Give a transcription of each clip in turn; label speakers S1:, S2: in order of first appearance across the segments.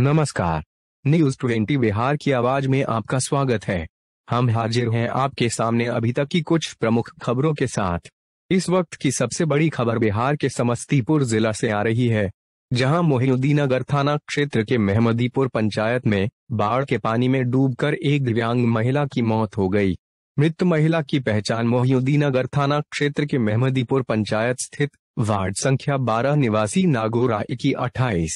S1: नमस्कार news twenty Bihar की आवाज में आपका स्वागत है हम हाजिर हैं आपके सामने अभी तक की कुछ प्रमुख खबरों के साथ इस वक्त की सबसे बड़ी खबर बिहार के समस्तीपुर जिला से आ रही है जहां मोहिउद्दीनगर थाना क्षेत्र के मेहमदीपुर पंचायत में बाढ़ के पानी में डूबकर एक दिव्यांग महिला की मौत हो गई मृत महिला की पहचान मोहयुद्दीनगर थाना क्षेत्र के मेहमदीपुर पंचायत स्थित वार्ड संख्या 12 निवासी नागोरा की 28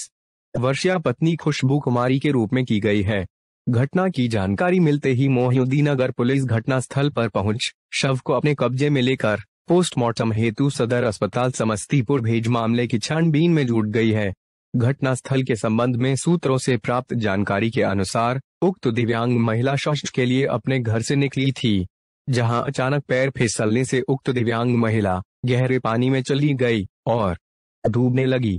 S1: वर्षीय पत्नी खुशबू कुमारी के रूप में की गई है घटना की जानकारी मिलते ही मोहयुद्दीनगर पुलिस घटना स्थल पर पहुंच शव को अपने कब्जे में लेकर पोस्टमार्टम हेतु सदर अस्पताल समस्तीपुर भेज मामले की छानबीन में जुट गई है घटना स्थल के संबंध में सूत्रों से प्राप्त जानकारी के अनुसार उक्त दिव्यांग महिला शौच के लिए अपने घर से निकली थी जहां अचानक पैर फिसलने से उक्त दिव्यांग महिला गहरे पानी में चली गई और डूबने लगी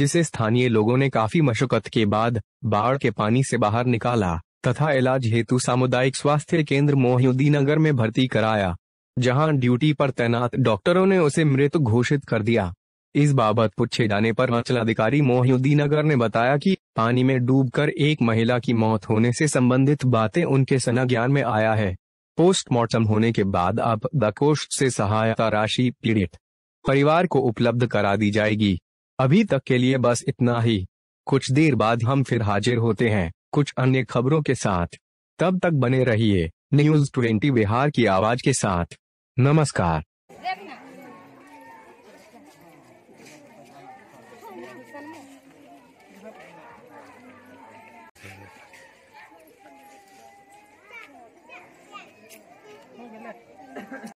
S1: जिसे स्थानीय लोगों ने काफी मशक्कत के बाद बाढ़ के पानी से बाहर निकाला तथा इलाज हेतु सामुदायिक स्वास्थ्य केंद्र मोहिउद्दीन नगर में भर्ती कराया जहां ड्यूटी पर तैनात डॉक्टरों ने उसे मृत घोषित कर दिया इस बाबत पूछे जाने पर अधिकारी मोहिउद्दीन अगर ने बताया कि पानी में डूबकर एक महिला की मौत होने से संबंधित बातें उनके सना ज्ञान में आया है पोस्टमार्टम होने के बाद अब कोष से सहायता राशि पीड़ित परिवार को उपलब्ध करा दी जाएगी अभी तक के लिए बस इतना ही कुछ देर बाद हम फिर हाजिर होते हैं कुछ अन्य खबरों के साथ तब तक बने रहिए न्यूज ट्वेंटी बिहार की आवाज के साथ नमस्कार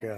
S1: Yeah.